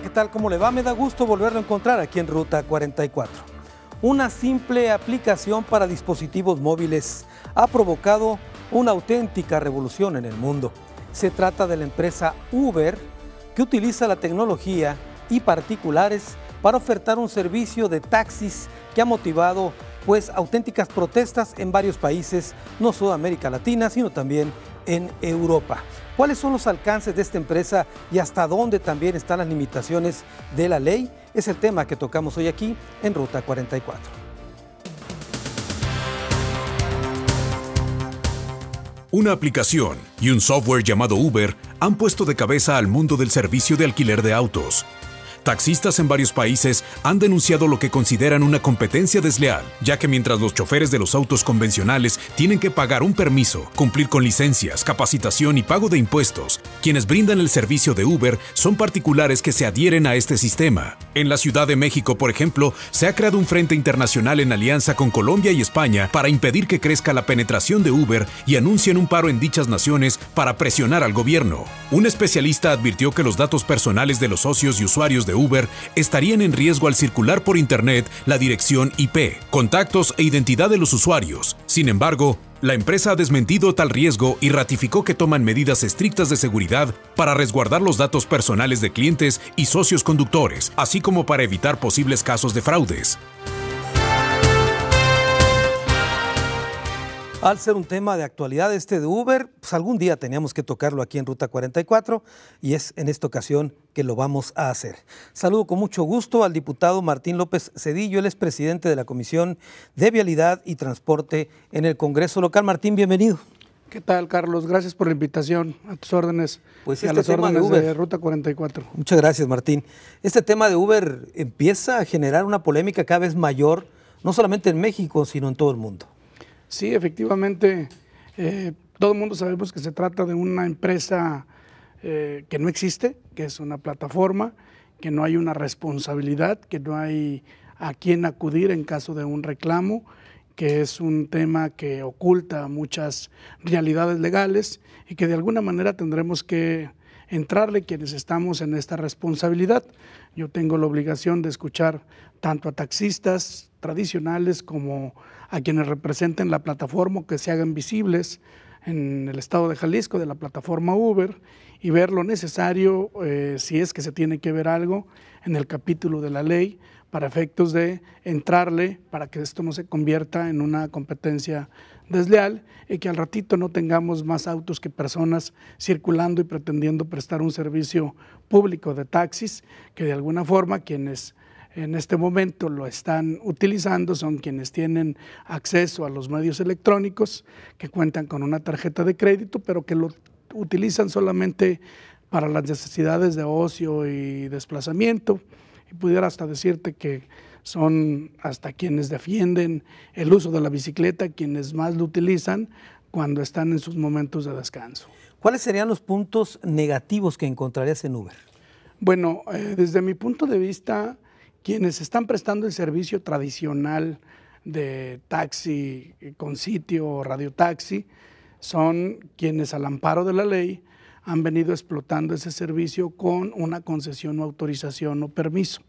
¿qué tal? ¿Cómo le va? Me da gusto volverlo a encontrar aquí en Ruta 44. Una simple aplicación para dispositivos móviles ha provocado una auténtica revolución en el mundo. Se trata de la empresa Uber, que utiliza la tecnología y particulares para ofertar un servicio de taxis que ha motivado pues auténticas protestas en varios países, no solo América Latina, sino también en Europa. ¿Cuáles son los alcances de esta empresa y hasta dónde también están las limitaciones de la ley? Es el tema que tocamos hoy aquí en Ruta 44. Una aplicación y un software llamado Uber han puesto de cabeza al mundo del servicio de alquiler de autos Taxistas en varios países han denunciado lo que consideran una competencia desleal, ya que mientras los choferes de los autos convencionales tienen que pagar un permiso, cumplir con licencias, capacitación y pago de impuestos, quienes brindan el servicio de Uber son particulares que se adhieren a este sistema. En la Ciudad de México, por ejemplo, se ha creado un frente internacional en alianza con Colombia y España para impedir que crezca la penetración de Uber y anuncian un paro en dichas naciones para presionar al gobierno. Un especialista advirtió que los datos personales de los socios y usuarios de Uber estarían en riesgo al circular por Internet la dirección IP, contactos e identidad de los usuarios. Sin embargo, la empresa ha desmentido tal riesgo y ratificó que toman medidas estrictas de seguridad para resguardar los datos personales de clientes y socios conductores, así como para evitar posibles casos de fraudes. Al ser un tema de actualidad este de Uber, pues algún día teníamos que tocarlo aquí en Ruta 44 y es en esta ocasión que lo vamos a hacer. Saludo con mucho gusto al diputado Martín López Cedillo, él es presidente de la Comisión de Vialidad y Transporte en el Congreso Local. Martín, bienvenido. ¿Qué tal, Carlos? Gracias por la invitación a tus órdenes pues a este las órdenes de Ruta 44. Muchas gracias, Martín. Este tema de Uber empieza a generar una polémica cada vez mayor, no solamente en México, sino en todo el mundo. Sí, efectivamente, eh, todo el mundo sabemos que se trata de una empresa eh, que no existe, que es una plataforma, que no hay una responsabilidad, que no hay a quién acudir en caso de un reclamo, que es un tema que oculta muchas realidades legales y que de alguna manera tendremos que entrarle quienes estamos en esta responsabilidad. Yo tengo la obligación de escuchar tanto a taxistas tradicionales como a quienes representen la plataforma que se hagan visibles en el estado de Jalisco de la plataforma Uber y ver lo necesario, eh, si es que se tiene que ver algo, en el capítulo de la ley para efectos de entrarle para que esto no se convierta en una competencia desleal y que al ratito no tengamos más autos que personas circulando y pretendiendo prestar un servicio público de taxis, que de alguna forma quienes en este momento lo están utilizando son quienes tienen acceso a los medios electrónicos, que cuentan con una tarjeta de crédito, pero que lo utilizan solamente para las necesidades de ocio y desplazamiento. Y pudiera hasta decirte que son hasta quienes defienden el uso de la bicicleta, quienes más lo utilizan cuando están en sus momentos de descanso. ¿Cuáles serían los puntos negativos que encontrarías en Uber? Bueno, eh, desde mi punto de vista, quienes están prestando el servicio tradicional de taxi con sitio o radiotaxi son quienes al amparo de la ley han venido explotando ese servicio con una concesión o autorización o permiso,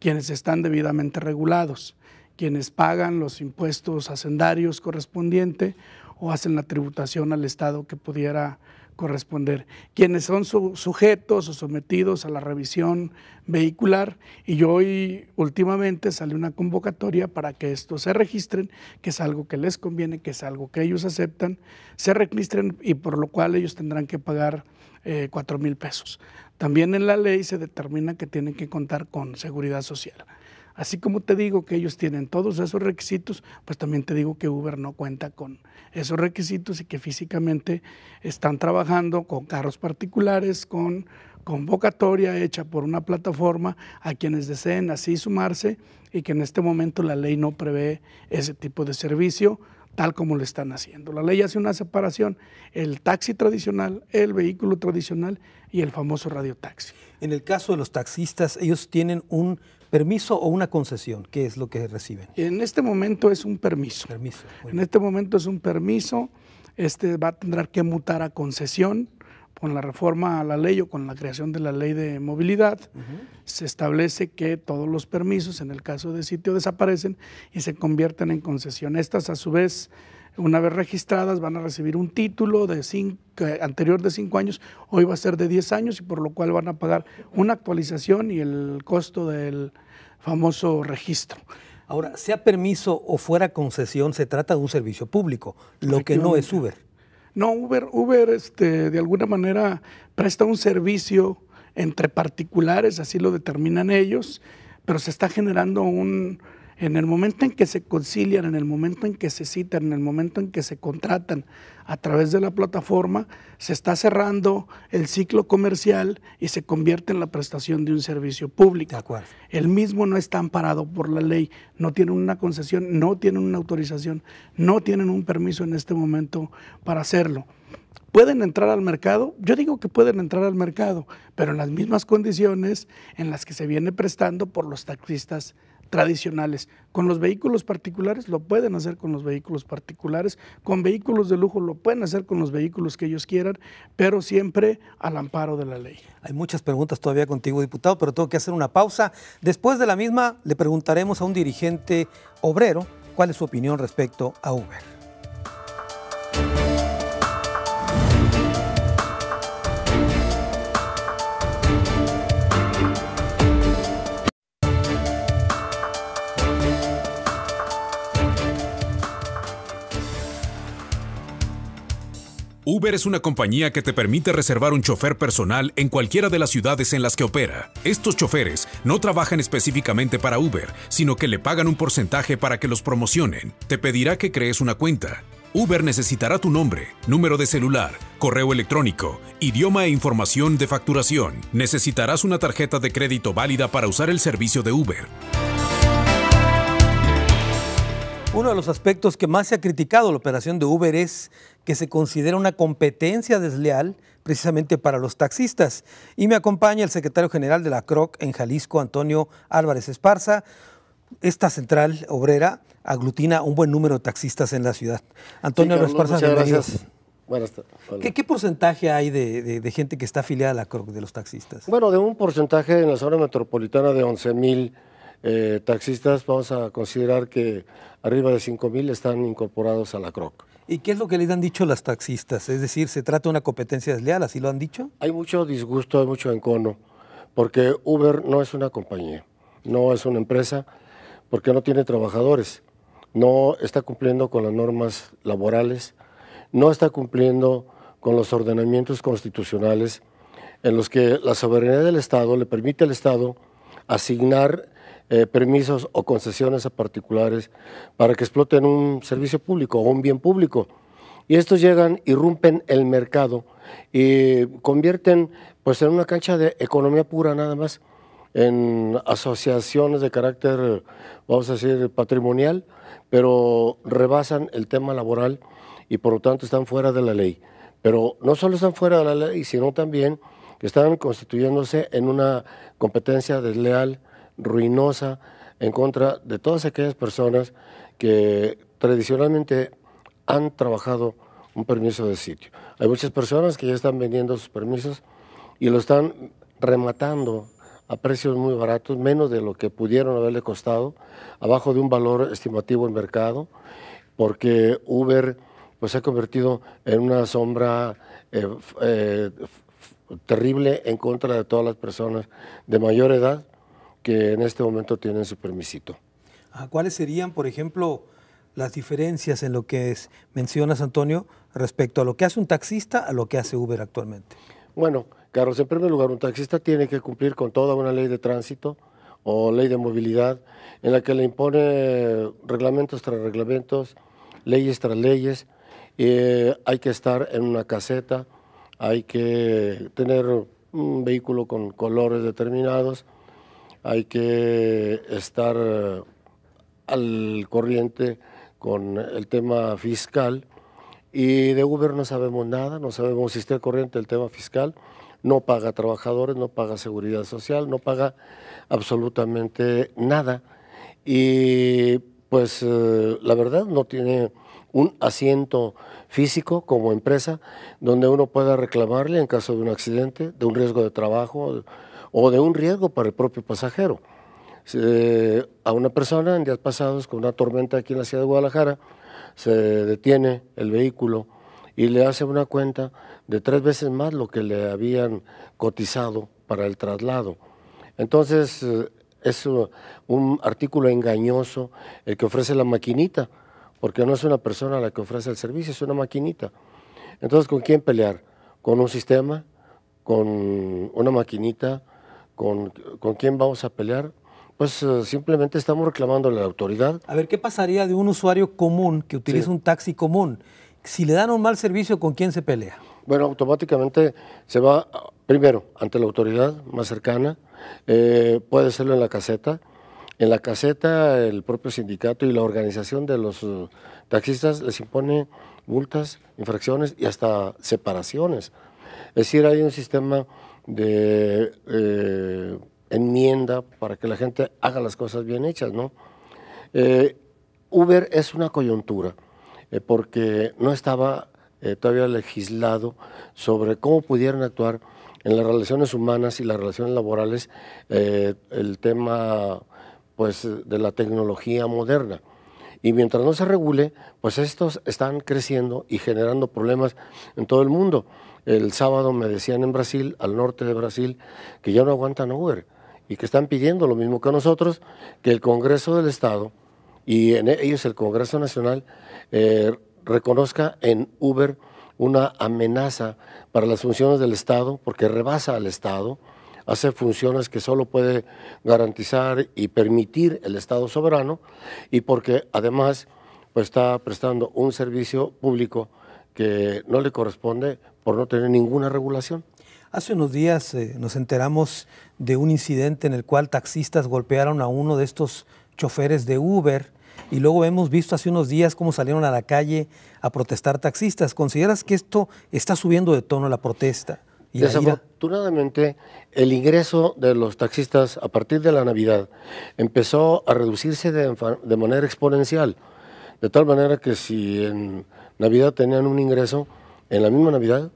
quienes están debidamente regulados, quienes pagan los impuestos hacendarios correspondientes o hacen la tributación al Estado que pudiera corresponder, quienes son sujetos o sometidos a la revisión vehicular. Y hoy últimamente sale una convocatoria para que estos se registren, que es algo que les conviene, que es algo que ellos aceptan, se registren y por lo cual ellos tendrán que pagar eh, cuatro mil pesos. También en la ley se determina que tienen que contar con seguridad social. Así como te digo que ellos tienen todos esos requisitos, pues también te digo que Uber no cuenta con esos requisitos y que físicamente están trabajando con carros particulares, con convocatoria hecha por una plataforma a quienes deseen así sumarse y que en este momento la ley no prevé ese tipo de servicio tal como lo están haciendo. La ley hace una separación, el taxi tradicional, el vehículo tradicional y el famoso radiotaxi. En el caso de los taxistas, ellos tienen un permiso o una concesión? ¿Qué es lo que reciben? En este momento es un permiso. En este momento es un permiso. Este va a tener que mutar a concesión con la reforma a la ley o con la creación de la ley de movilidad, se establece que todos los permisos en el caso de sitio desaparecen y se convierten en concesión. Estas a su vez, una vez registradas, van a recibir un título de cinco, eh, anterior de cinco años, hoy va a ser de 10 años y por lo cual van a pagar una actualización y el costo del famoso registro. Ahora, sea permiso o fuera concesión, se trata de un servicio público, lo que no es Uber. No, Uber, Uber este, de alguna manera presta un servicio entre particulares, así lo determinan ellos, pero se está generando un, en el momento en que se concilian, en el momento en que se citan, en el momento en que se contratan a través de la plataforma, se está cerrando el ciclo comercial y se convierte en la prestación de un servicio público. El mismo no está amparado por la ley, no tienen una concesión, no tienen una autorización, no tienen un permiso en este momento para hacerlo. ¿Pueden entrar al mercado? Yo digo que pueden entrar al mercado, pero en las mismas condiciones en las que se viene prestando por los taxistas tradicionales. Con los vehículos particulares lo pueden hacer con los vehículos particulares, con vehículos de lujo lo pueden hacer con los vehículos que ellos quieran, pero siempre al amparo de la ley. Hay muchas preguntas todavía contigo, diputado, pero tengo que hacer una pausa. Después de la misma le preguntaremos a un dirigente obrero cuál es su opinión respecto a Uber. Uber es una compañía que te permite reservar un chofer personal en cualquiera de las ciudades en las que opera. Estos choferes no trabajan específicamente para Uber, sino que le pagan un porcentaje para que los promocionen. Te pedirá que crees una cuenta. Uber necesitará tu nombre, número de celular, correo electrónico, idioma e información de facturación. Necesitarás una tarjeta de crédito válida para usar el servicio de Uber. Uno de los aspectos que más se ha criticado la operación de Uber es que se considera una competencia desleal precisamente para los taxistas. Y me acompaña el secretario general de la CROC en Jalisco, Antonio Álvarez Esparza. Esta central obrera aglutina un buen número de taxistas en la ciudad. Antonio Álvarez Esparza, Gracias. Buenas ¿Qué, ¿Qué, porcentaje hay de, gente que está afiliada a la CROC de los taxistas? Bueno, de un porcentaje en la zona metropolitana de 11.000 eh, taxistas, vamos a considerar que arriba de 5.000 están incorporados a la CROC. ¿Y qué es lo que les han dicho las taxistas? Es decir, ¿se trata de una competencia desleal? ¿Así lo han dicho? Hay mucho disgusto, hay mucho encono, porque Uber no es una compañía, no es una empresa, porque no tiene trabajadores, no está cumpliendo con las normas laborales, no está cumpliendo con los ordenamientos constitucionales en los que la soberanía del Estado le permite al Estado asignar eh, permisos o concesiones a particulares para que exploten un servicio público o un bien público. Y estos llegan, irrumpen el mercado y convierten pues, en una cancha de economía pura nada más, en asociaciones de carácter, vamos a decir, patrimonial, pero rebasan el tema laboral y por lo tanto están fuera de la ley. Pero no solo están fuera de la ley, sino también que están constituyéndose en una competencia desleal ruinosa en contra de todas aquellas personas que tradicionalmente han trabajado un permiso de sitio. Hay muchas personas que ya están vendiendo sus permisos y lo están rematando a precios muy baratos, menos de lo que pudieron haberle costado, abajo de un valor estimativo en mercado, porque Uber pues, se ha convertido en una sombra eh, eh, terrible en contra de todas las personas de mayor edad que en este momento tienen su permisito. Ah, ¿Cuáles serían, por ejemplo, las diferencias en lo que mencionas, Antonio, respecto a lo que hace un taxista a lo que hace Uber actualmente? Bueno, Carlos, en primer lugar, un taxista tiene que cumplir con toda una ley de tránsito o ley de movilidad en la que le impone reglamentos tras reglamentos, leyes tras leyes. Eh, hay que estar en una caseta, hay que tener un vehículo con colores determinados, hay que estar eh, al corriente con el tema fiscal y de Uber no sabemos nada, no sabemos si está al corriente el tema fiscal, no paga trabajadores, no paga seguridad social, no paga absolutamente nada y pues eh, la verdad no tiene un asiento físico como empresa donde uno pueda reclamarle en caso de un accidente, de un riesgo de trabajo, o de un riesgo para el propio pasajero. a una persona en días pasados con una tormenta aquí en la ciudad de Guadalajara se detiene el vehículo y le hace una cuenta de tres veces más lo que le habían cotizado para el traslado. Entonces eh, es un artículo engañoso el que ofrece la maquinita, porque no es una persona la que ofrece el servicio, es una maquinita. Entonces, ¿con quién pelear? ¿Con un sistema? ¿Con una maquinita? con, con quién vamos a pelear, pues eh, simplemente estamos reclamando a la autoridad. A ver, ¿qué pasaría de un usuario común que utiliza un taxi común? Si le dan un mal servicio, ¿con quién se pelea? Bueno, automáticamente se va primero ante la autoridad más cercana, eh, puede serlo en la caseta. En la caseta el propio sindicato y la organización de los eh, taxistas les impone multas, infracciones y hasta separaciones. Es decir, hay un sistema de eh, enmienda para que la gente haga las cosas bien hechas, ¿no? Eh, Uber es una coyuntura, eh, porque no estaba todavía legislado sobre cómo pudieran actuar en las relaciones humanas y las relaciones laborales el tema pues, de la tecnología moderna. Y mientras no se regule, pues estos están creciendo y generando problemas en todo el mundo. El sábado me decían en Brasil, al norte de Brasil, que ya no aguantan Uber y que están pidiendo lo mismo que nosotros, que el Congreso del Estado y en e, ellos el Congreso Nacional eh, reconozca en Uber una amenaza para las funciones del Estado, porque rebasa al Estado, hace funciones que solo puede garantizar y permitir el Estado soberano, y porque además pues, está prestando un servicio público que no le corresponde por no tener ninguna regulación. Hace unos días eh, nos enteramos de un incidente en el cual taxistas golpearon a uno de estos choferes de Uber y luego hemos visto hace unos días cómo salieron a la calle a protestar taxistas. ¿Consideras que esto está subiendo de tono la protesta? Y Desafortunadamente, el ingreso de los taxistas a partir de la Navidad empezó a reducirse de, de manera exponencial. De tal manera que si en Navidad tenían un ingreso, en la misma Navidad,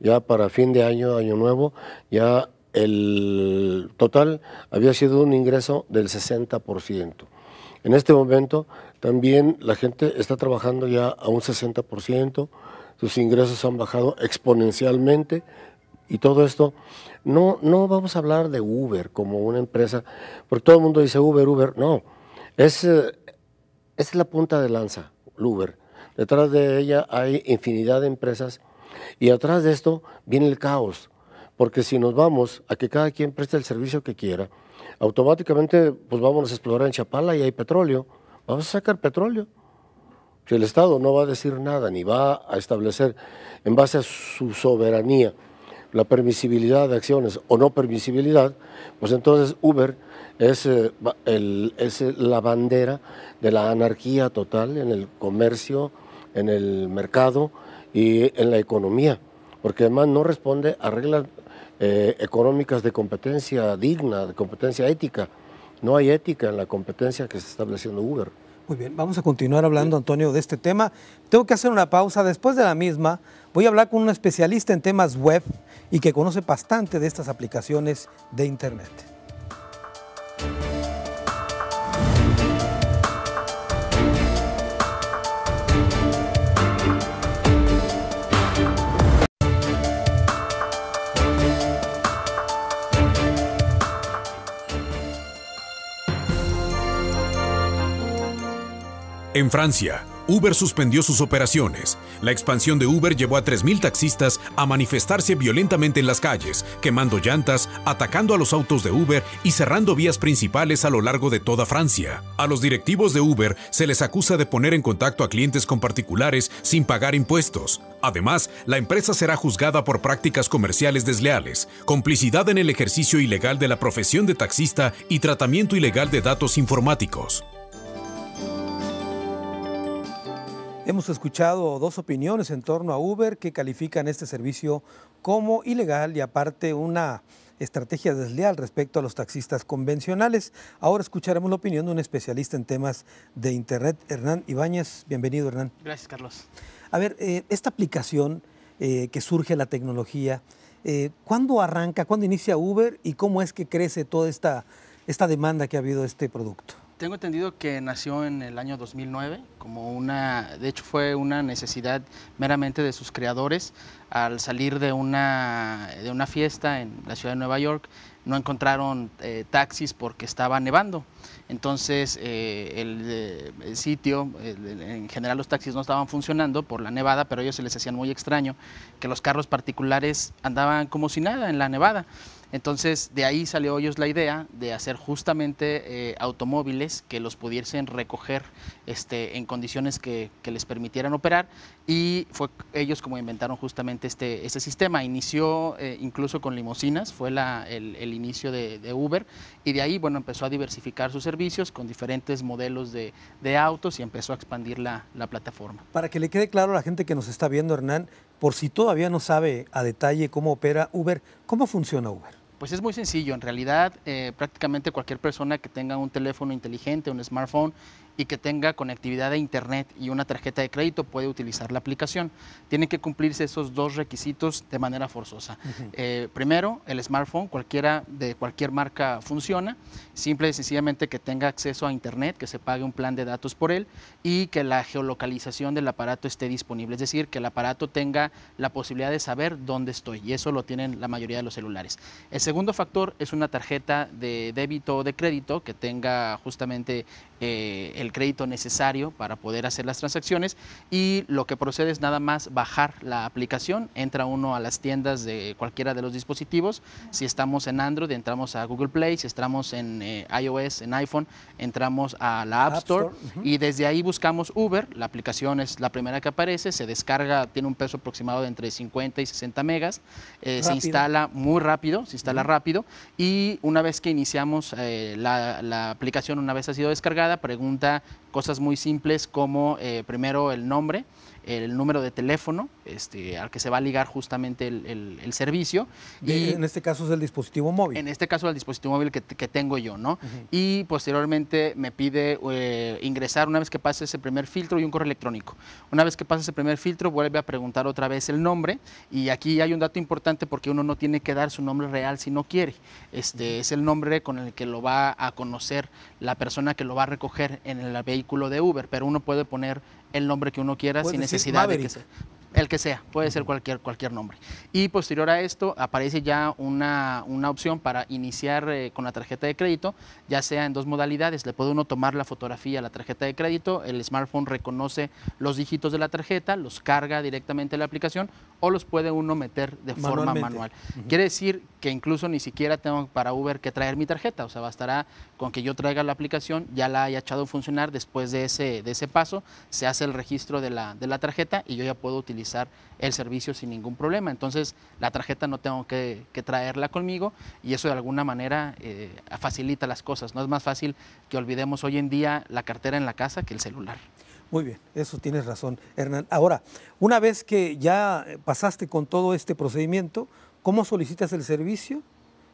ya para fin de año, año nuevo, ya el total había sido un ingreso del 60%. En este momento también la gente está trabajando ya a un 60%, sus ingresos han bajado exponencialmente y todo esto, no, no vamos a hablar de Uber como una empresa, porque todo el mundo dice Uber, Uber, no, es, eh, es la punta de lanza, Uber detrás de ella hay infinidad de empresas y atrás de esto viene el caos, porque si nos vamos a que cada quien preste el servicio que quiera, automáticamente pues vamos a explorar en Chapala y hay petróleo, vamos a sacar petróleo. Si el Estado no va a decir nada ni va a establecer en base a su soberanía la permisibilidad de acciones o no permisibilidad, pues entonces Uber es, eh, es la bandera de la anarquía total en el comercio, en el mercado y en la economía, porque además no responde a reglas eh, económicas de competencia digna, de competencia ética. No hay ética en la competencia que se está estableciendo Uber. Muy bien, vamos a continuar hablando, Antonio, de este tema. Tengo que hacer una pausa. Después de la misma, voy a hablar con un especialista en temas web y que conoce bastante de estas aplicaciones de Internet. En Francia, Uber suspendió sus operaciones. La expansión de Uber llevó a 3.000 taxistas a manifestarse violentamente en las calles, quemando llantas, atacando a los autos de Uber y cerrando vías principales a lo largo de toda Francia. A los directivos de Uber se les acusa de poner en contacto a clientes con particulares sin pagar impuestos. Además, la empresa será juzgada por prácticas comerciales desleales, complicidad en el ejercicio ilegal de la profesión de taxista y tratamiento ilegal de datos informáticos. Hemos escuchado dos opiniones en torno a Uber que califican este servicio como ilegal y aparte una estrategia desleal respecto a los taxistas convencionales. Ahora escucharemos la opinión de un especialista en temas de Internet, Hernán Ibáñez. Bienvenido, Hernán. Gracias, Carlos. A ver, eh, esta aplicación eh, que surge la tecnología, eh, ¿cuándo arranca, cuándo inicia Uber y cómo es que crece toda esta, esta demanda que ha habido de este producto? Tengo entendido que nació en el año 2009 como una, de hecho fue una necesidad meramente de sus creadores al salir de una, de una fiesta en la ciudad de Nueva York no encontraron eh, taxis porque estaba nevando. Entonces eh, eh, el, sitio, en general los taxis no estaban funcionando por la nevada, pero ellos se les hacían muy extraño que los carros particulares andaban como si nada en la nevada. Entonces, de ahí salió ellos la idea de hacer justamente eh, automóviles que los pudiesen recoger este, en condiciones que, les permitieran operar y fue ellos como inventaron justamente este, este sistema. Inició eh, incluso con limusinas, fue el, inicio de, Uber y de ahí bueno, empezó a diversificar sus servicios con diferentes modelos de, autos y empezó a expandir la, la plataforma. Para que le quede claro a la gente que nos está viendo, Hernán, por si todavía no sabe a detalle cómo opera Uber, ¿cómo funciona Uber? Pues es muy sencillo, en realidad eh, prácticamente cualquier persona que tenga un teléfono inteligente, un smartphone, y que tenga conectividad a Internet y una tarjeta de crédito puede utilizar la aplicación. Tienen que cumplirse esos dos requisitos de manera forzosa. Eh, primero, el smartphone, cualquiera de cualquier marca funciona, simple y sencillamente que tenga acceso a Internet, que se pague un plan de datos por él y que la geolocalización del aparato esté disponible, es decir, que el aparato tenga la posibilidad de saber dónde estoy y eso lo tienen la mayoría de los celulares. El segundo factor es una tarjeta de débito o de crédito que tenga justamente eh, el crédito necesario para poder hacer las transacciones y lo que procede es nada más bajar la aplicación, entra uno a las tiendas de cualquiera de los dispositivos, si estamos en Android entramos a Google Play, si estamos en eh, iOS, en iPhone, entramos a la App Store, y desde ahí buscamos Uber, la aplicación es la primera que aparece, se descarga, tiene un peso aproximado de entre 50 y 60 megas, eh, se instala muy rápido, se instala rápido y una vez que iniciamos la aplicación, una vez ha sido descargada, pregunta cosas muy simples como eh, primero el nombre, el número de teléfono este, al que se va a ligar justamente el, servicio. Y, en este caso es el dispositivo móvil. En este caso el dispositivo móvil que, tengo yo, ¿no? Y posteriormente me pide eh, ingresar una vez que pase ese primer filtro y un correo electrónico. Una vez que pase ese primer filtro vuelve a preguntar otra vez el nombre y aquí hay un dato importante porque uno no tiene que dar su nombre real si no quiere. Este, Es el nombre con el que lo va a conocer la persona que lo va a recoger en el vehículo de Uber, pero uno puede poner el nombre que uno quiera sin necesidad de que sea. El que sea, puede ser cualquier, cualquier nombre. Y posterior a esto aparece ya una, opción para iniciar eh, con la tarjeta de crédito, ya sea en dos modalidades. Le puede uno tomar la fotografía a la tarjeta de crédito, el smartphone reconoce los dígitos de la tarjeta, los carga directamente la aplicación o los puede uno meter de forma manual. Quiere decir que incluso ni siquiera tengo para Uber que traer mi tarjeta, o sea, bastará con que yo traiga la aplicación, ya la haya echado a funcionar, después de ese, de ese paso se hace el registro de la, tarjeta y yo ya puedo utilizar el servicio sin ningún problema. Entonces, la tarjeta no tengo que, traerla conmigo y eso de alguna manera eh, facilita las cosas, no es más fácil que olvidemos hoy en día la cartera en la casa que el celular. Muy bien, eso tienes razón, Hernán. Ahora, una vez que ya pasaste con todo este procedimiento, ¿Cómo solicitas el servicio?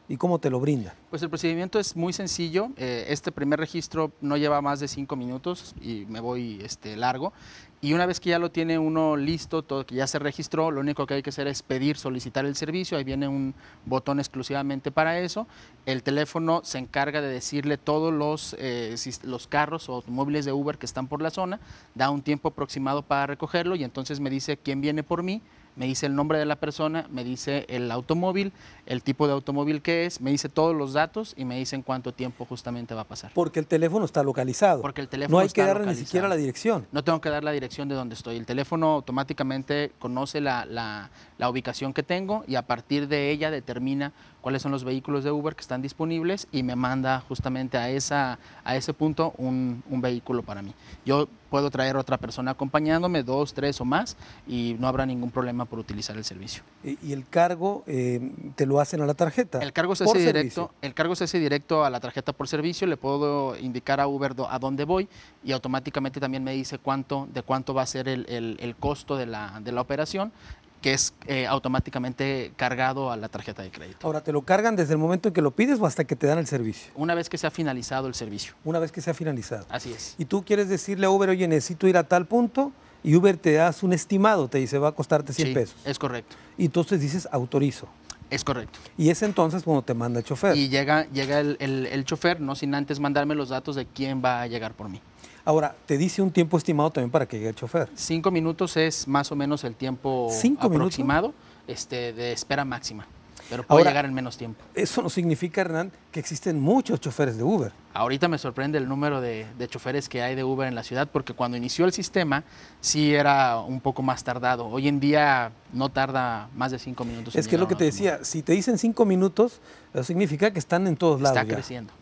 ¿Y cómo te lo brinda? Pues el procedimiento es muy sencillo. Eh, este primer registro no lleva más de cinco minutos y me voy este, largo. Y una vez que ya lo tiene uno listo, todo que ya se registró, lo único que hay que hacer es pedir, solicitar el servicio. Ahí viene un botón exclusivamente para eso. El teléfono se encarga de decirle todos los, eh, los carros o automóviles de Uber que están por la zona. Da un tiempo aproximado para recogerlo y entonces me dice quién viene por mí me dice el nombre de la persona, me dice el automóvil, el tipo de automóvil que es, me dice todos los datos y me dice en cuánto tiempo justamente va a pasar. Porque el teléfono está localizado. Porque el teléfono No hay que darle ni siquiera la dirección. No tengo que dar la dirección de donde estoy. El teléfono automáticamente conoce la ubicación que tengo y a partir de ella determina cuáles son los vehículos de Uber que están disponibles y me manda justamente a, esa, a ese punto un, un vehículo para mí. Yo puedo traer a otra persona acompañándome, dos, tres o más, y no habrá ningún problema por utilizar el servicio. ¿Y, el cargo eh, te lo hacen a la tarjeta? El cargo, se hace directo, el cargo se hace directo a la tarjeta por servicio, le puedo indicar a Uber a dónde voy y automáticamente también me dice cuánto, de cuánto va a ser el, el, el costo de la, de la operación que es eh, automáticamente cargado a la tarjeta de crédito. Ahora, ¿te lo cargan desde el momento en que lo pides o hasta que te dan el servicio? Una vez que se ha finalizado el servicio. Una vez que se ha finalizado. Así es. Y tú quieres decirle a Uber, oye, necesito ir a tal punto y Uber te das un estimado, te dice, va a costarte 100 sí, pesos. Es correcto. Y entonces dices, autorizo. Es correcto. Y es entonces cuando te manda el chofer. Y llega, llega el, el chofer, no sin antes mandarme los datos de quién va a llegar por mí. Ahora, ¿te dice un tiempo estimado también para que llegue el chofer? Cinco minutos es más o menos el tiempo aproximado este, de espera máxima. Pero puede llegar en menos tiempo. Eso no significa, Hernán, que existen muchos choferes de Uber. Ahorita me sorprende el número de, choferes que hay de Uber en la ciudad, porque cuando inició el sistema sí era un poco más tardado. Hoy en día no tarda más de cinco minutos. Es que lo que te decía, si te dicen cinco minutos, significa que están en todos lados. Está creciendo.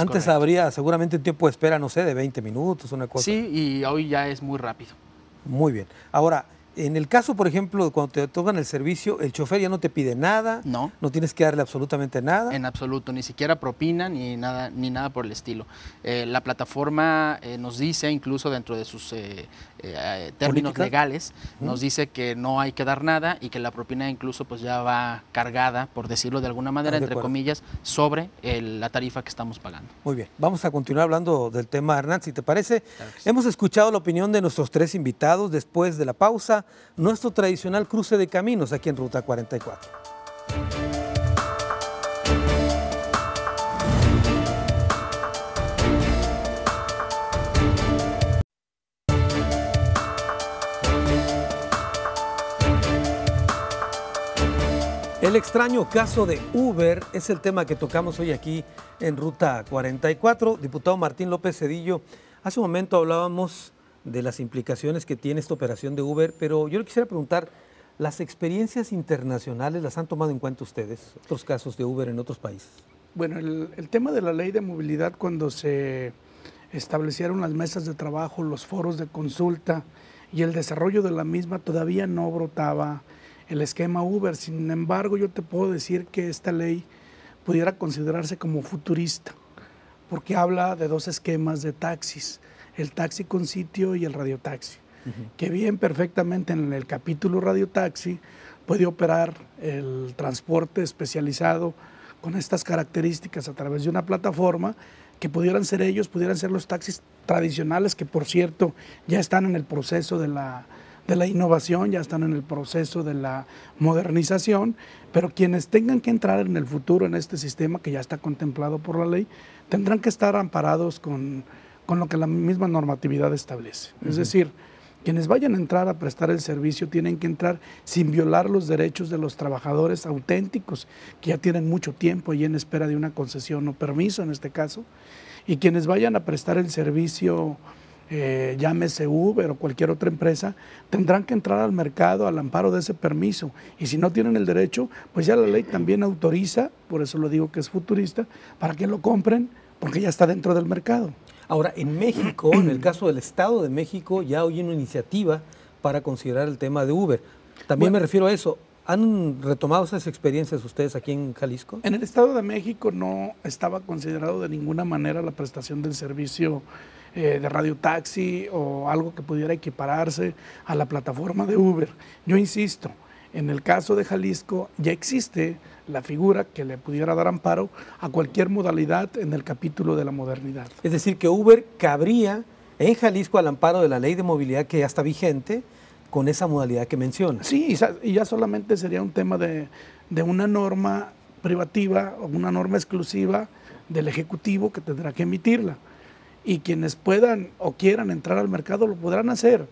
Antes habría seguramente un tiempo de espera, no sé, de 20 minutos, una cosa. Sí, y hoy ya es muy rápido. Muy bien. Ahora, en el caso, por ejemplo, cuando te tocan el servicio, el chofer ya no te pide nada, no, tienes que darle absolutamente nada. En absoluto, ni siquiera propina ni nada, ni nada por el estilo. Eh, la plataforma eh, nos dice, incluso dentro de sus eh, términos legales, nos dice que no hay que dar nada y que la propina incluso pues ya va cargada, por decirlo de alguna manera, ah, entre comillas, sobre la tarifa que estamos pagando. Muy bien, vamos a continuar hablando del tema, Hernán, si te parece. Hemos escuchado la opinión de nuestros tres invitados después de la pausa nuestro tradicional cruce de caminos aquí en Ruta 44. El extraño caso de Uber es el tema que tocamos hoy aquí en Ruta 44. Diputado Martín López Cedillo, hace un momento hablábamos de las implicaciones que tiene esta operación de Uber, pero yo le quisiera preguntar, ¿las experiencias internacionales las han tomado en cuenta ustedes, otros casos de Uber en otros países? Bueno, el, el tema de la ley de movilidad cuando se establecieron las mesas de trabajo, los foros de consulta y el desarrollo de la misma todavía no brotaba el esquema Uber. Sin embargo, yo te puedo decir que esta ley pudiera considerarse como futurista, porque habla de dos esquemas de taxis el taxi con sitio y el radiotaxi, que bien perfectamente en el capítulo radiotaxi puede operar el transporte especializado con estas características a través de una plataforma que pudieran ser ellos, pudieran ser los taxis tradicionales que por cierto ya están en el proceso de la innovación, ya están en el proceso de la modernización, pero quienes tengan que entrar en el futuro en este sistema que ya está contemplado por la ley, tendrán que estar amparados con con lo que la misma normatividad establece. Es decir, quienes vayan a entrar a prestar el servicio tienen que entrar sin violar los derechos de los trabajadores auténticos, que ya tienen mucho tiempo y en espera de una concesión o permiso en este caso, y quienes vayan a prestar el servicio, eh, llámese Uber o cualquier otra empresa, tendrán que entrar al mercado al amparo de ese permiso. Y si no tienen el derecho, pues ya la ley también autoriza, por eso lo digo que es futurista, para que lo compren, porque ya está dentro del mercado. Ahora, en México, en el caso del Estado de México, ya hoy hay una iniciativa para considerar el tema de Uber. También me refiero a eso. ¿Han retomado esas experiencias ustedes aquí en Jalisco? En el Estado de México no estaba considerado de ninguna manera la prestación del servicio eh, de radio taxi o algo que pudiera equipararse a la plataforma de Uber. Yo insisto, en el caso de Jalisco ya existe la figura que le pudiera dar amparo a cualquier modalidad en el capítulo de la modernidad. Es decir, que Uber cabría en Jalisco al amparo de la ley de movilidad que ya está vigente con esa modalidad que menciona. Sí, y ya solamente sería un tema de, de una norma privativa o una norma exclusiva del Ejecutivo que tendrá que emitirla. Y quienes puedan o quieran entrar al mercado lo podrán hacer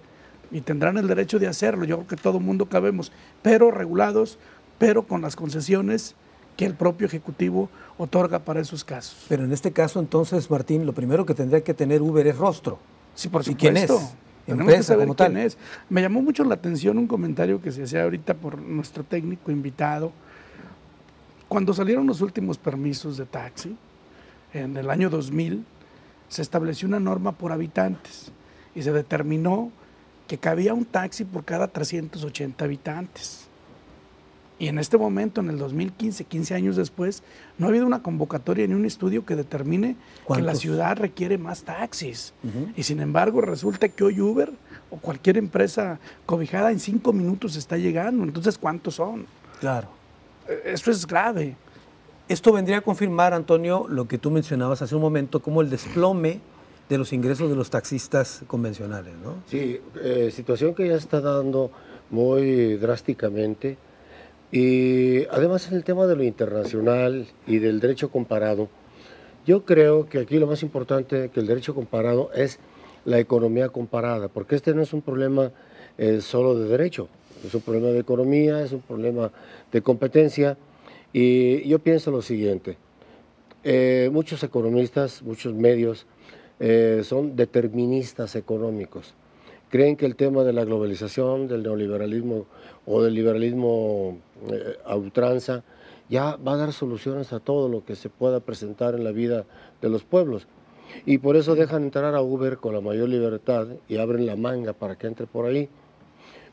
y tendrán el derecho de hacerlo, yo creo que todo mundo cabemos, pero regulados, pero con las concesiones que el propio Ejecutivo otorga para esos casos. Pero en este caso, entonces, Martín, lo primero que tendría que tener Uber es rostro. Sí, por supuesto. quién es? Tenemos quién es. Me llamó mucho la atención un comentario que se hacía ahorita por nuestro técnico invitado. Cuando salieron los últimos permisos de taxi, en el año 2000, se estableció una norma por habitantes y se determinó que cabía un taxi por cada 380 habitantes. Y en este momento, en el 2015, 15 años después, no ha habido una convocatoria ni un estudio que determine que la ciudad requiere más taxis. Y sin embargo, resulta que hoy Uber o cualquier empresa cobijada en cinco minutos está llegando. Entonces, ¿cuántos son? Claro. E, esto es grave. Esto vendría a confirmar, Antonio, lo que tú mencionabas hace un momento, como el desplome de los ingresos de los taxistas convencionales, ¿no? Sí, eh, situación que ya está dando muy drásticamente. Y además en el tema de lo internacional y del derecho comparado, yo creo que aquí lo más importante que el derecho comparado es la economía comparada, porque este no es un problema eh, solo de derecho, es un problema de economía, es un problema de competencia. Y yo pienso lo siguiente, eh, muchos economistas, muchos medios eh, son deterministas económicos. Creen que el tema de la globalización, del neoliberalismo o del liberalismo eh, a ultranza ya va a dar soluciones a todo lo que se pueda presentar en la vida de los pueblos. Y por eso dejan entrar a Uber con la mayor libertad y abren la manga para que entre por ahí.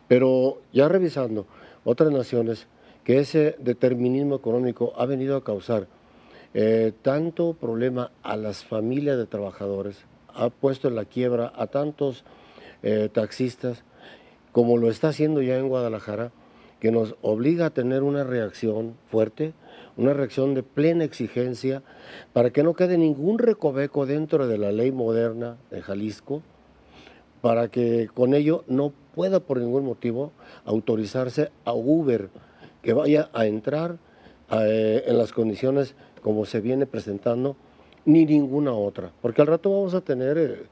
Pero ya revisando otras naciones que ese determinismo económico ha venido a causar eh, tanto problema a las familias de trabajadores, ha puesto en la quiebra a tantos eh, taxistas, como lo está haciendo ya en Guadalajara, que nos obliga a tener una reacción fuerte, una reacción de plena exigencia, para que no quede ningún recoveco dentro de la ley moderna de Jalisco, para que con ello no pueda por ningún motivo autorizarse a Uber que vaya a entrar eh, en las condiciones como se viene presentando, ni ninguna otra. Porque al rato vamos a tener eh,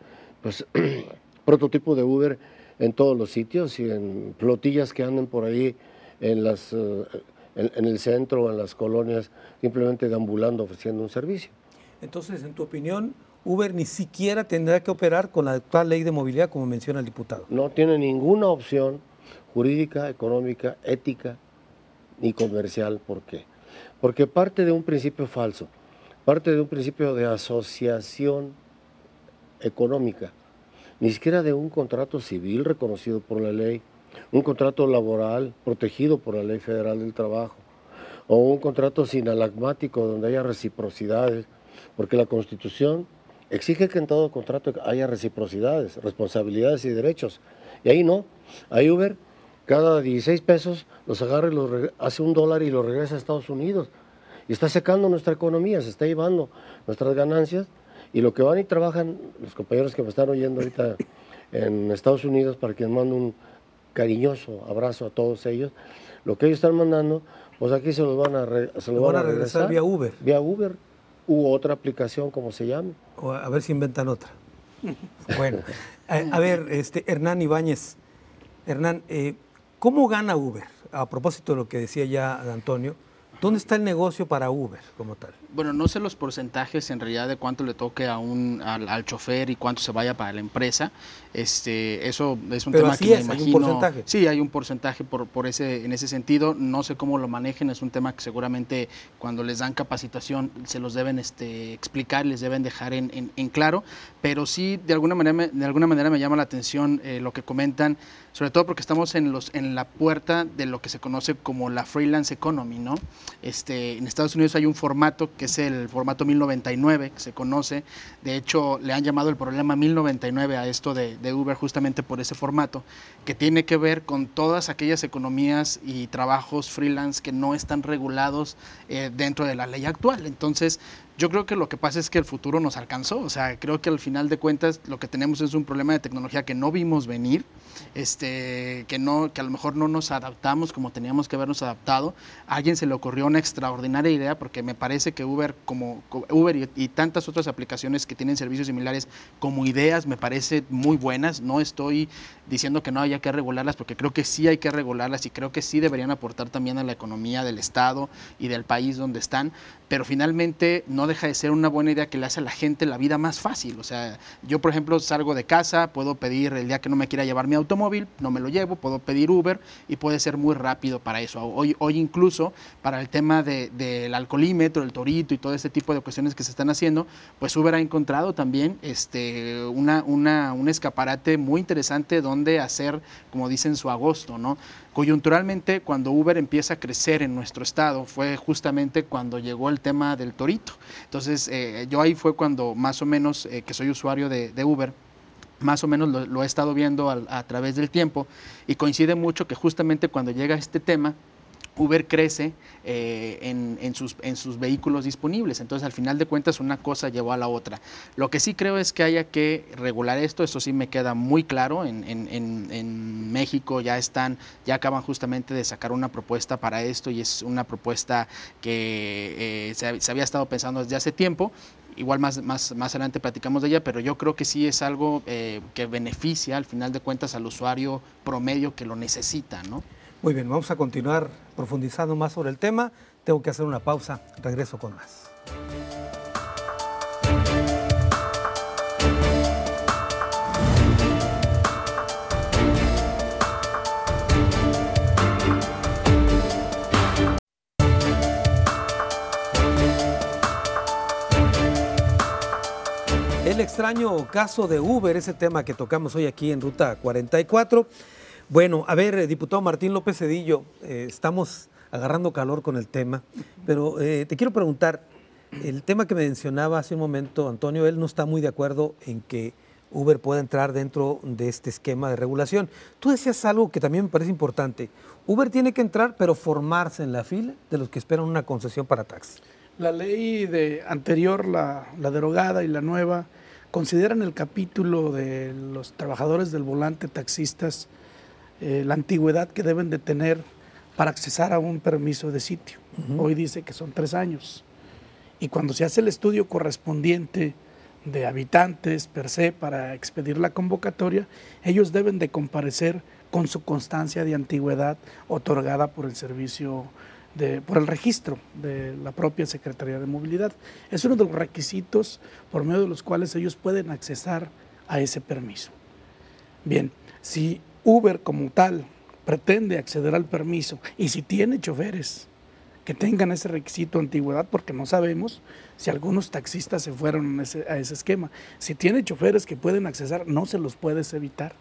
pues, prototipo de Uber en todos los sitios y en flotillas que anden por ahí en, las, eh, en, el centro, en las colonias, simplemente deambulando, ofreciendo un servicio. Entonces, en tu opinión, Uber ni siquiera tendrá que operar con la actual ley de movilidad, como menciona el diputado. No tiene ninguna opción jurídica, económica, ética ni comercial. ¿Por qué? porque parte de un principio falso, parte de un principio de asociación económica, ni siquiera de un contrato civil reconocido por la ley, un contrato laboral protegido por la ley federal del trabajo, o un contrato sinalagmático donde haya reciprocidades, porque la Constitución exige que en todo contrato haya reciprocidades, responsabilidades y derechos. Y ahí no, ahí Uber cada 16 pesos los agarra y los hace un dólar y los regresa a Estados Unidos. Y está secando nuestra economía, se está llevando nuestras ganancias y lo que van y trabajan, los compañeros que me están oyendo ahorita en Estados Unidos, para quien les mando un cariñoso abrazo a todos ellos, lo que ellos están mandando, pues aquí se los van a, saludar. van a regresar, vía Uber. Vía Uber u otra aplicación, como se llame. O a ver si inventan otra. bueno, a, ver, este, Hernán Ibáñez. Hernán, eh, ¿Cómo gana Uber? A propósito de lo que decía ya Antonio, ¿dónde está el negocio para Uber como tal? bueno, no sé los porcentajes en realidad de cuánto le toque a un, al, chofer y cuánto se vaya para la empresa. Este, eso es un tema que imagino. Hay un porcentaje. Sí, hay un porcentaje por, ese, en ese sentido. No sé cómo lo manejen, es un tema que seguramente cuando les dan capacitación se los deben este, explicar, les deben dejar en, claro. Pero sí, de alguna manera me, alguna manera me llama la atención eh, lo que comentan, sobre todo porque estamos en los, en la puerta de lo que se conoce como la freelance economy, ¿no? Este, en Estados Unidos hay un formato que es el formato 1099, que se conoce. De hecho, le han llamado el problema 1099 a esto de, Uber justamente por ese formato, que tiene que ver con todas aquellas economías y trabajos freelance que no están regulados eh, dentro de la ley actual. Entonces, yo creo que lo que pasa es que el futuro nos alcanzó, o sea, creo que al final de cuentas lo que tenemos es un problema de tecnología que no vimos venir, este, que, no, que a lo mejor no nos adaptamos como teníamos que habernos adaptado. A alguien se le ocurrió una extraordinaria idea porque me parece que Uber, como, Uber y, y tantas otras aplicaciones que tienen servicios similares como ideas, me parece muy buenas. No estoy diciendo que no haya que regularlas porque creo que sí hay que regularlas y creo que sí deberían aportar también a la economía del Estado y del país donde están, pero finalmente no deja de ser una buena idea que le hace a la gente la vida más fácil. O sea, yo por ejemplo salgo de casa, puedo pedir el día que no me quiera llevar mi automóvil, no me lo llevo, puedo pedir Uber y puede ser muy rápido para eso. Hoy, hoy incluso para el tema del alcoholímetro, el torito y todo este tipo de cuestiones que se están haciendo, pues Uber ha encontrado también este, una, un escaparate muy interesante donde hacer, como dicen, su agosto, ¿no? Coyunturalmente, cuando Uber empieza a crecer en nuestro estado, fue justamente cuando llegó el tema del torito. Entonces, eh, yo ahí fue cuando más o menos, eh, que soy usuario de, Uber, más o menos lo, he estado viendo a través del tiempo y coincide mucho que justamente cuando llega este tema, Uber crece eh, en, sus, en, sus, vehículos disponibles. Entonces, al final de cuentas, una cosa llevó a la otra. Lo que sí creo es que haya que regular esto, eso sí me queda muy claro. En, México ya están, ya acaban justamente de sacar una propuesta para esto y es una propuesta que eh, se, había estado pensando desde hace tiempo, igual más, adelante platicamos de ella, pero yo creo que sí es algo eh, que beneficia al final de cuentas al usuario promedio que lo necesita, ¿no? Muy bien, vamos a continuar profundizando más sobre el tema. Tengo que hacer una pausa, regreso con más. El extraño caso de Uber, ese tema que tocamos hoy aquí en Ruta 44. Bueno, a ver, eh, diputado Martín López Cedillo, eh, estamos agarrando calor con el tema, pero eh, te quiero preguntar, el tema que mencionaba hace un momento, Antonio, él no está muy de acuerdo en que Uber pueda entrar dentro de este esquema de regulación. Tú decías algo que también me parece importante. Uber tiene que entrar, pero formarse en la fila de los que esperan una concesión para taxis. La ley de anterior, la derogada y la nueva, consideran el capítulo de los trabajadores del volante, taxistas, eh, la antigüedad que deben de tener para accesar a un permiso de sitio. Hoy dice que son tres años. Y cuando se hace el estudio correspondiente de habitantes per se para expedir la convocatoria, ellos deben de comparecer con su constancia de antigüedad otorgada por el servicio de, por el registro de la propia Secretaría de Movilidad. Es uno de los requisitos por medio de los cuales ellos pueden accesar a ese permiso. Bien, si Uber como tal pretende acceder al permiso y si tiene choferes que tengan ese requisito de antigüedad, porque no sabemos si algunos taxistas se fueron a ese, esquema, si tiene choferes que pueden accesar, no se los puedes evitar,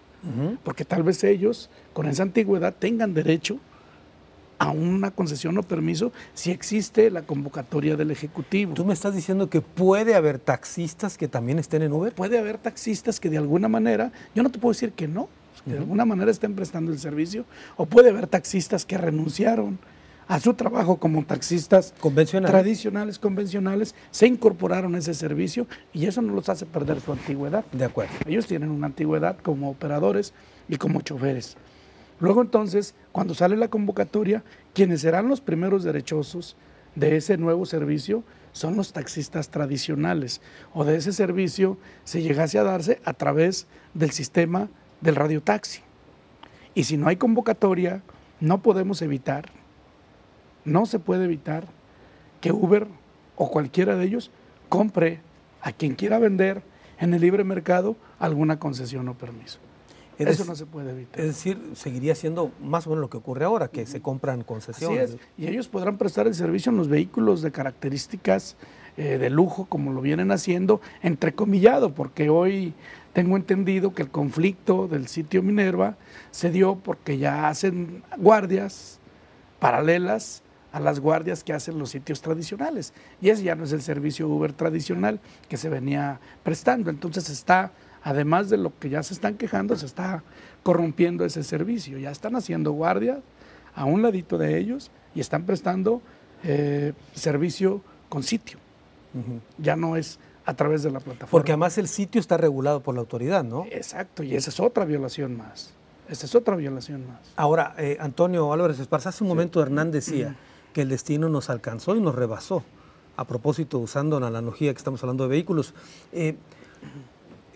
porque tal vez ellos con esa antigüedad tengan derecho a una concesión o permiso si existe la convocatoria del Ejecutivo. ¿Tú me estás diciendo que puede haber taxistas que también estén en Uber? Puede haber taxistas que de alguna manera, yo no te puedo decir que no, de alguna manera estén prestando el servicio, o puede haber taxistas que renunciaron a su trabajo como taxistas convencionales tradicionales, convencionales, se incorporaron a ese servicio y eso no los hace perder su antigüedad. De acuerdo. Ellos tienen una antigüedad como operadores y como choferes. Luego entonces, cuando sale la convocatoria, quienes serán los primeros derechosos de ese nuevo servicio son los taxistas tradicionales o de ese servicio se llegase a darse a través del sistema del radiotaxi. Y si no hay convocatoria, no podemos evitar, no se puede evitar que Uber o cualquiera de ellos compre a quien quiera vender en el libre mercado alguna concesión o permiso. Eso no se puede evitar. Es decir, seguiría siendo más o menos lo que ocurre ahora, que se compran concesiones. Y ellos podrán prestar el servicio en los vehículos de características eh, de lujo, como lo vienen haciendo, entrecomillado, porque hoy tengo entendido que el conflicto del sitio Minerva se dio porque ya hacen guardias paralelas a las guardias que hacen los sitios tradicionales. Y ese ya no es el servicio Uber tradicional que se venía prestando. Entonces está, además de lo que ya se están quejando, se está corrompiendo ese servicio. Ya están haciendo guardias a un ladito de ellos y están prestando eh, servicio con sitio. Ya no es a través de la plataforma. Porque además el sitio está regulado por la autoridad, ¿no? Exacto, y esa es otra violación más. Esa es otra violación más. Ahora, eh, Antonio Álvarez Esparza, hace un momento Hernán decía mm. que el destino nos alcanzó y nos rebasó. A propósito, usando la analogía que estamos hablando de vehículos, eh,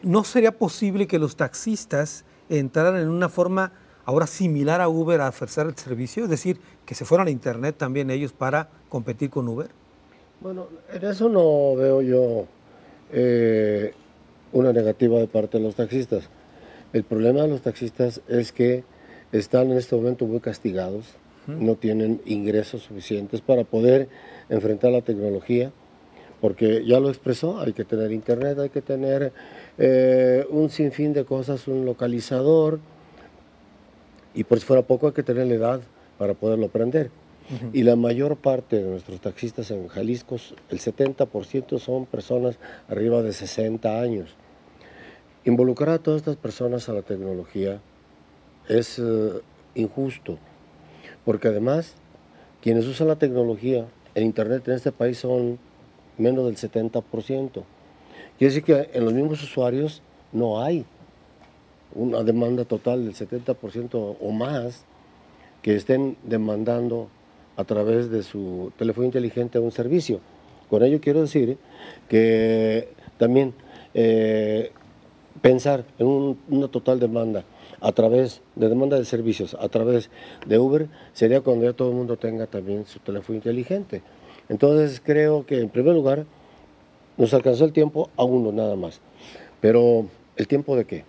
¿no sería posible que los taxistas entraran en una forma ahora similar a Uber a ofrecer el servicio? Es decir, que se fueran a Internet también ellos para competir con Uber. Bueno, en eso no veo yo eh, una negativa de parte de los taxistas. El problema de los taxistas es que están en este momento muy castigados, no tienen ingresos suficientes para poder enfrentar la tecnología, porque ya lo expresó, hay que tener internet, hay que tener eh, un sinfín de cosas, un localizador, y por si fuera poco hay que tener la edad para poderlo aprender. Y la mayor parte de nuestros taxistas en Jalisco, el 70% son personas arriba de 60 años. Involucrar a todas estas personas a la tecnología es eh, injusto, porque además quienes usan la tecnología, en Internet en este país son menos del 70%. Quiere decir que en los mismos usuarios no hay una demanda total del 70% o más que estén demandando a través de su teléfono inteligente un servicio. Con ello quiero decir que también eh, pensar en una total demanda a través de demanda de servicios, a través de Uber, sería cuando ya todo el mundo tenga también su teléfono inteligente. Entonces creo que en primer lugar nos alcanzó el tiempo a uno nada más. Pero ¿el tiempo de qué?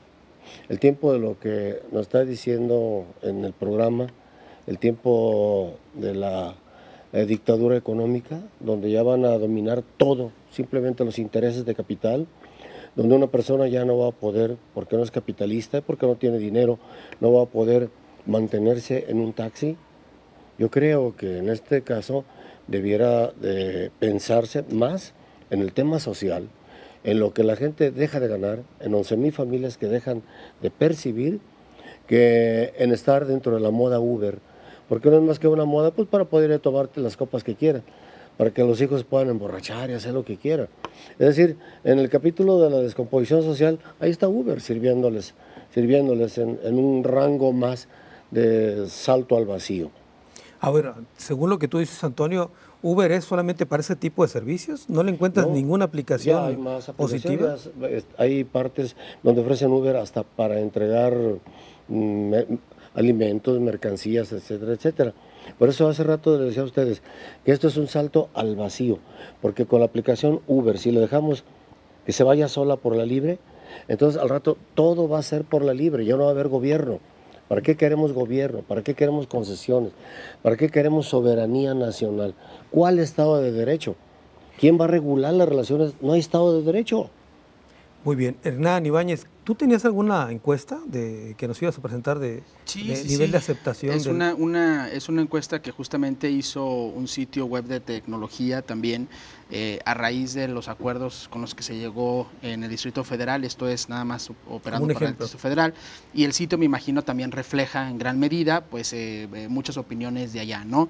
El tiempo de lo que nos está diciendo en el programa el tiempo de la dictadura económica, donde ya van a dominar todo, simplemente los intereses de capital, donde una persona ya no va a poder, porque no es capitalista, porque no tiene dinero, no va a poder mantenerse en un taxi. Yo creo que en este caso debiera de pensarse más en el tema social, en lo que la gente deja de ganar, en 11.000 familias que dejan de percibir, que en estar dentro de la moda Uber, porque no es más que una moda, pues para poder tomarte las copas que quieran, para que los hijos puedan emborrachar y hacer lo que quieran. Es decir, en el capítulo de la descomposición social, ahí está Uber sirviéndoles, sirviéndoles en, un rango más de salto al vacío. Ahora, según lo que tú dices, Antonio, Uber es solamente para ese tipo de servicios. No le encuentras ninguna aplicación más positiva. Hay partes donde ofrecen Uber hasta para entregar mm, alimentos, mercancías, etcétera, etcétera. Por eso hace rato les decía a ustedes que esto es un salto al vacío, porque con la aplicación Uber, si lo dejamos que se vaya sola por la libre, entonces al rato todo va a ser por la libre, ya no va a haber gobierno. ¿Para qué queremos gobierno? ¿Para qué queremos concesiones? ¿Para qué queremos soberanía nacional? ¿Cuál Estado de Derecho? ¿Quién va a regular las relaciones? No hay Estado de Derecho. Muy bien. Hernán Ibáñez, ¿Tú tenías alguna encuesta de, que nos ibas a presentar de, nivel de aceptación? Es, una, una, es una encuesta que justamente hizo un sitio web de tecnología también eh, a raíz de los acuerdos con los que se llegó en el Distrito Federal. Esto es nada más operando para el Distrito Federal. Y el sitio, me imagino, también refleja en gran medida pues eh, eh, muchas opiniones de allá. ¿no?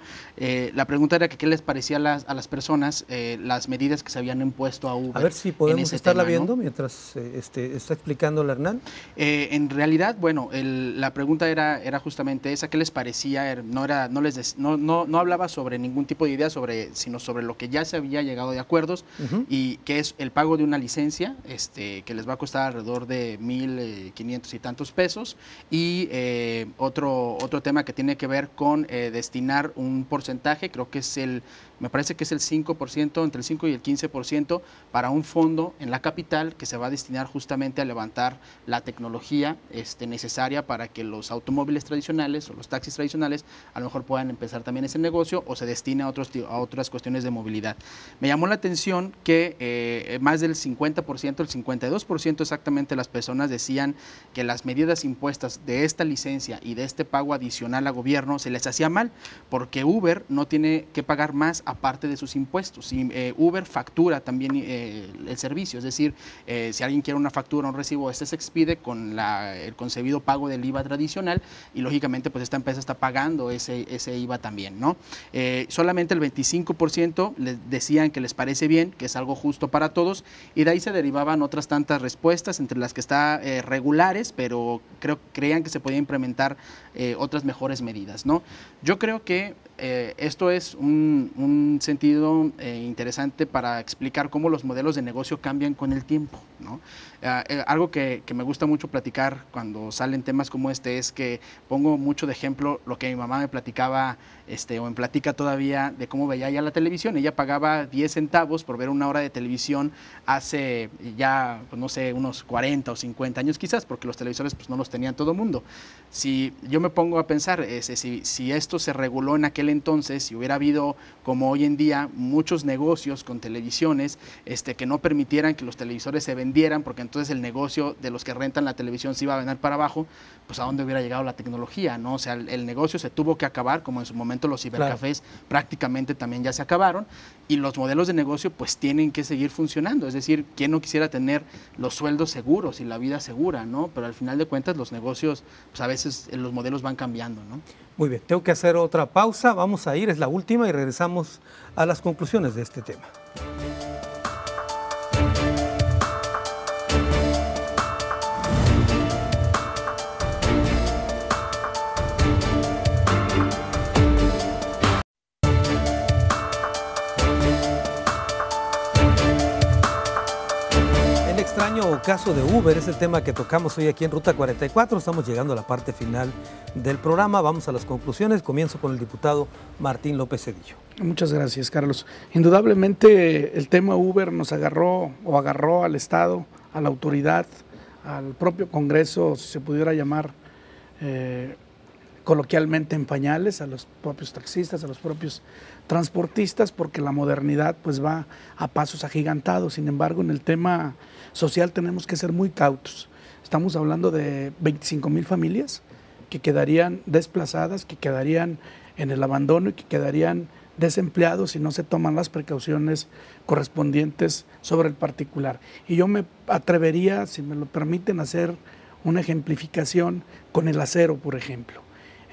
la pregunta era que qué les parecía a las, a las personas las medidas que se habían impuesto a Uber. A ver si podemos estarla viendo mientras este, está explicando Hernán? Eh, en realidad, bueno, la pregunta era, era justamente esa, ¿qué les parecía? Er, no, era, no, les no, no, hablaba sobre ningún tipo de idea, sobre, sino sobre lo que ya se había llegado de acuerdos y que es el pago de una licencia este, que les va a costar alrededor de 1.500 eh, y tantos pesos y eh, otro, otro tema que tiene que ver con destinar un porcentaje, creo que es el me parece que es el 5%, entre el 5 y el 15% para un fondo en la capital que se va a destinar justamente a levantar la tecnología este, necesaria para que los automóviles tradicionales o los taxis tradicionales a lo mejor puedan empezar también ese negocio o se destine a, a otras cuestiones de movilidad. Me llamó la atención que eh, más del 50%, el 52% exactamente las personas decían que las medidas impuestas de esta licencia y de este pago adicional a gobierno se les hacía mal porque Uber no tiene que pagar más aparte de sus impuestos. Eh, Uber factura también eh, el servicio, es decir, si alguien quiere una factura, un recibo, se expide con el concebido pago del IVA tradicional y lógicamente pues esta empresa está pagando ese, ese IVA también, ¿no? Eh, solamente el 25% les decían que les parece bien, que es algo justo para todos y de ahí se derivaban otras tantas respuestas entre las que está eh, regulares, pero creo creían que se podía implementar eh, otras mejores medidas, ¿no? Yo creo que eh, esto es un, sentido eh, interesante para explicar cómo los modelos de negocio cambian con el tiempo. Eh, algo que, que, me gusta mucho platicar cuando salen temas como este es que pongo mucho de ejemplo lo que mi mamá me platicaba este, o en Platica todavía de cómo veía ya la televisión. Ella pagaba 10 centavos por ver una hora de televisión hace ya, pues, no sé, unos 40 o 50 años quizás, porque los televisores pues no los tenía todo el mundo. Si yo me pongo a pensar, este, si, esto se reguló en aquel entonces, si hubiera habido, como hoy en día, muchos negocios con televisiones este, que no permitieran que los televisores se vendieran, porque entonces el negocio de los que rentan la televisión se iba a vender para abajo, pues a dónde hubiera llegado la tecnología, ¿no? O sea, el negocio se tuvo que acabar, como en su momento los cibercafés prácticamente también ya se acabaron y los modelos de negocio pues tienen que seguir funcionando. Es decir, ¿quién no quisiera tener los sueldos seguros y la vida segura, no? Pero al final de cuentas los negocios, pues a veces eh, los modelos van cambiando, ¿no? Muy bien, tengo que hacer otra pausa, vamos a ir, es la última y regresamos a las conclusiones de este tema. El o caso de Uber es el tema que tocamos hoy aquí en Ruta 44. Estamos llegando a la parte final del programa. Vamos a las conclusiones. Comienzo con el diputado Martín López Cedillo. Muchas gracias, Carlos. Indudablemente el tema Uber nos agarró o agarró al Estado, a la autoridad, al propio Congreso, si se pudiera llamar eh, coloquialmente en pañales a los propios taxistas, a los propios transportistas, porque la modernidad pues va a pasos agigantados. Sin embargo, en el tema social tenemos que ser muy cautos. Estamos hablando de 25 mil familias que quedarían desplazadas, que quedarían en el abandono y que quedarían desempleados si no se toman las precauciones correspondientes sobre el particular. Y yo me atrevería, si me lo permiten, a hacer una ejemplificación con el acero, por ejemplo.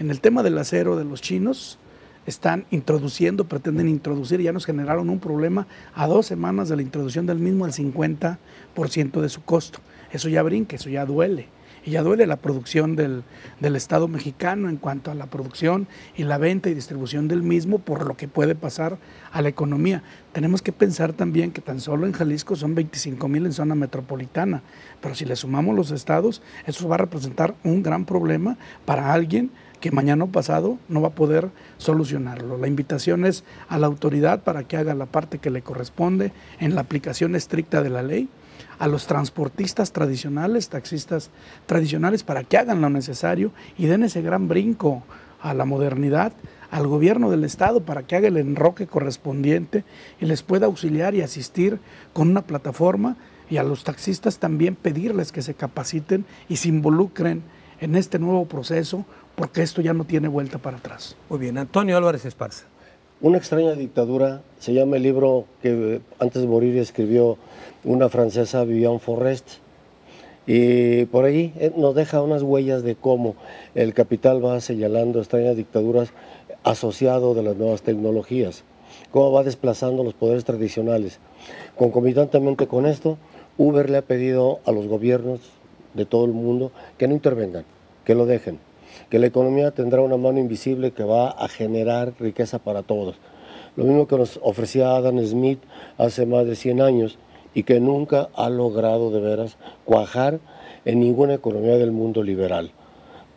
En el tema del acero de los chinos, están introduciendo, pretenden introducir, ya nos generaron un problema a dos semanas de la introducción del mismo al 50% de su costo. Eso ya brinca, eso ya duele. Y ya duele la producción del, Estado mexicano en cuanto a la producción y la venta y distribución del mismo por lo que puede pasar a la economía. Tenemos que pensar también que tan solo en Jalisco son 25.000 mil en zona metropolitana, pero si le sumamos los estados, eso va a representar un gran problema para alguien que mañana o pasado no va a poder solucionarlo. La invitación es a la autoridad para que haga la parte que le corresponde en la aplicación estricta de la ley, a los transportistas tradicionales, taxistas tradicionales, para que hagan lo necesario y den ese gran brinco a la modernidad, al gobierno del Estado para que haga el enroque correspondiente y les pueda auxiliar y asistir con una plataforma y a los taxistas también pedirles que se capaciten y se involucren en este nuevo proceso porque esto ya no tiene vuelta para atrás. Muy bien, Antonio Álvarez Esparza. Una extraña dictadura, se llama el libro que eh, antes de morir escribió una francesa, Vivian Forrest, y por ahí eh, nos deja unas huellas de cómo el capital va señalando extrañas dictaduras asociado de las nuevas tecnologías, cómo va desplazando los poderes tradicionales. Concomitantemente con esto, Uber le ha pedido a los gobiernos de todo el mundo que no intervengan, que lo dejen que la economía tendrá una mano invisible que va a generar riqueza para todos. Lo mismo que nos ofrecía Adam Smith hace más de 100 años y que nunca ha logrado de veras cuajar en ninguna economía del mundo liberal.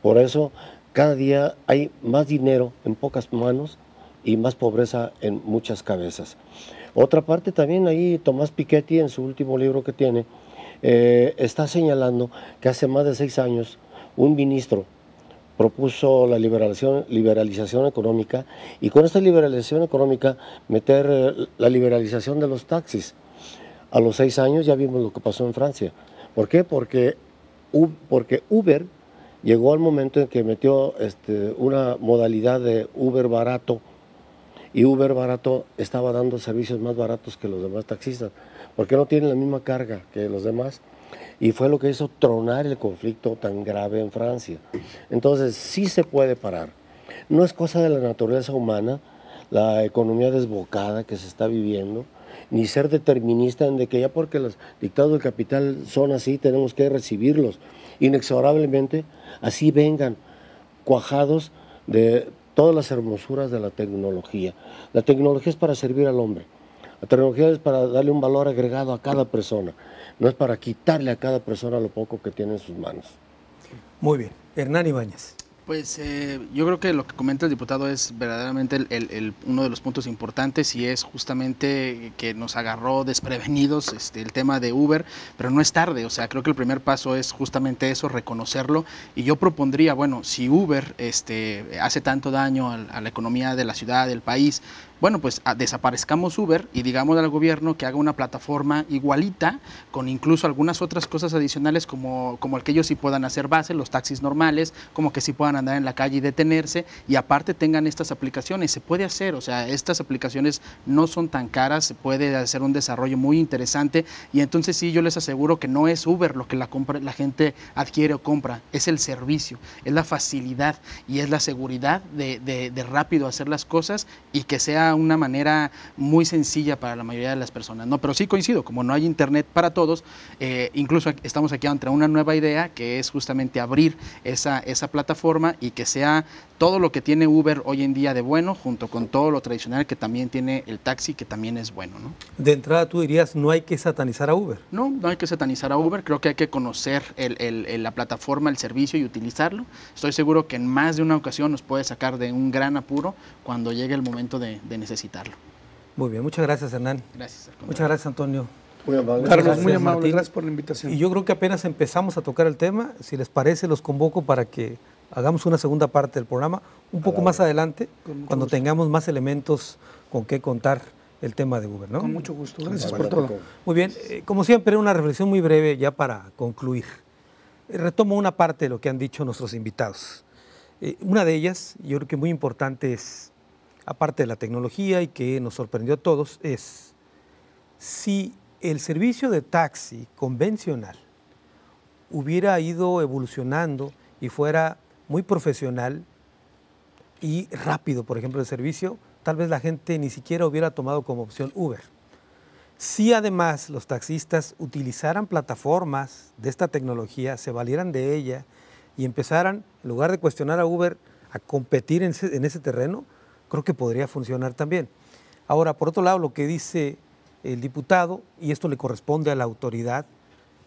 Por eso cada día hay más dinero en pocas manos y más pobreza en muchas cabezas. Otra parte también ahí Tomás Piketty en su último libro que tiene eh, está señalando que hace más de seis años un ministro propuso la liberalización, liberalización económica y con esta liberalización económica meter eh, la liberalización de los taxis. A los seis años ya vimos lo que pasó en Francia. ¿Por qué? Porque, porque Uber llegó al momento en que metió este, una modalidad de Uber barato y Uber barato estaba dando servicios más baratos que los demás taxistas, porque no tienen la misma carga que los demás. Y fue lo que hizo tronar el conflicto tan grave en Francia. Entonces, sí se puede parar. No es cosa de la naturaleza humana, la economía desbocada que se está viviendo, ni ser determinista en de que ya porque los dictados del capital son así, tenemos que recibirlos. Inexorablemente, así vengan cuajados de todas las hermosuras de la tecnología. La tecnología es para servir al hombre. La tecnología es para darle un valor agregado a cada persona no es para quitarle a cada persona lo poco que tiene en sus manos. Muy bien. Hernán Ibáñez. Pues eh, yo creo que lo que comenta el diputado es verdaderamente el, uno de los puntos importantes y es justamente que nos agarró desprevenidos este, el tema de Uber, pero no es tarde, o sea, creo que el primer paso es justamente eso, reconocerlo y yo propondría, bueno, si Uber este, hace tanto daño a la economía de la ciudad, del país, bueno, pues ah, desaparezcamos Uber y digamos al gobierno que haga una plataforma igualita, con incluso algunas otras cosas adicionales como, como el que ellos sí puedan hacer base, los taxis normales, como que sí puedan andar en la calle y detenerse, y aparte tengan estas aplicaciones. Se puede hacer, o sea, estas aplicaciones no son tan caras, se puede hacer un desarrollo muy interesante, y entonces sí, yo les aseguro que no es Uber lo que la, compra, la gente adquiere o compra, es el servicio, es la facilidad y es la seguridad de, de rápido hacer las cosas y que sea una manera muy sencilla para la mayoría de las personas, ¿no? Pero sí coincido, como no hay internet para todos, eh, incluso estamos aquí ante una nueva idea que es justamente abrir esa, esa plataforma y que sea todo lo que tiene Uber hoy en día de bueno, junto con todo lo tradicional que también tiene el taxi, que también es bueno, De entrada tú dirías, no hay que satanizar a Uber. No, no hay que satanizar a Uber, creo que hay que conocer la plataforma, el servicio y utilizarlo. Estoy seguro que en más de una ocasión nos puede sacar de un gran apuro cuando llegue el momento de, de necesitarlo. Muy bien, muchas gracias Hernán. Gracias. Muchas gracias Antonio. Muy amable. Carlos, muy amable, gracias por la invitación. Y yo creo que apenas empezamos a tocar el tema, si les parece los convoco para que hagamos una segunda parte del programa, un poco más adelante, cuando tengamos más elementos con qué contar el tema de Uber. Con mucho gusto, gracias por todo. Muy bien, eh, como siempre, una reflexión muy breve ya para concluir. Eh, retomo una parte de lo que han dicho nuestros invitados. Eh, una de ellas, yo creo que muy importante, es aparte de la tecnología y que nos sorprendió a todos, es si el servicio de taxi convencional hubiera ido evolucionando y fuera muy profesional y rápido, por ejemplo, el servicio, tal vez la gente ni siquiera hubiera tomado como opción Uber. Si además los taxistas utilizaran plataformas de esta tecnología, se valieran de ella y empezaran, en lugar de cuestionar a Uber, a competir en ese, terreno, creo que podría funcionar también. Ahora, por otro lado, lo que dice el diputado, y esto le corresponde a la autoridad,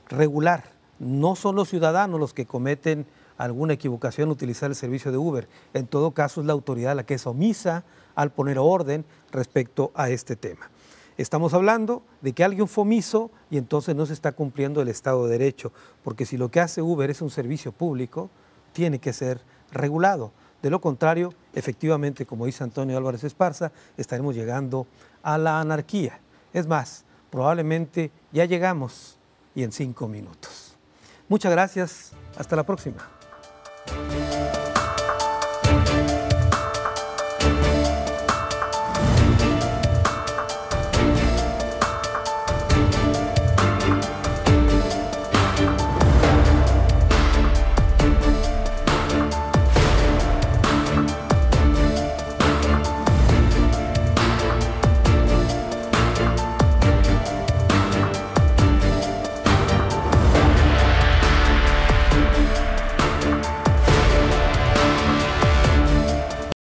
regular. No son los ciudadanos los que cometen alguna equivocación utilizar el servicio de Uber. En todo caso, es la autoridad la que es omisa al poner orden respecto a este tema. Estamos hablando de que alguien fue omiso y entonces no se está cumpliendo el Estado de Derecho, porque si lo que hace Uber es un servicio público, tiene que ser regulado. De lo contrario, efectivamente, como dice Antonio Álvarez Esparza, estaremos llegando a la anarquía. Es más, probablemente ya llegamos y en cinco minutos. Muchas gracias, hasta la próxima.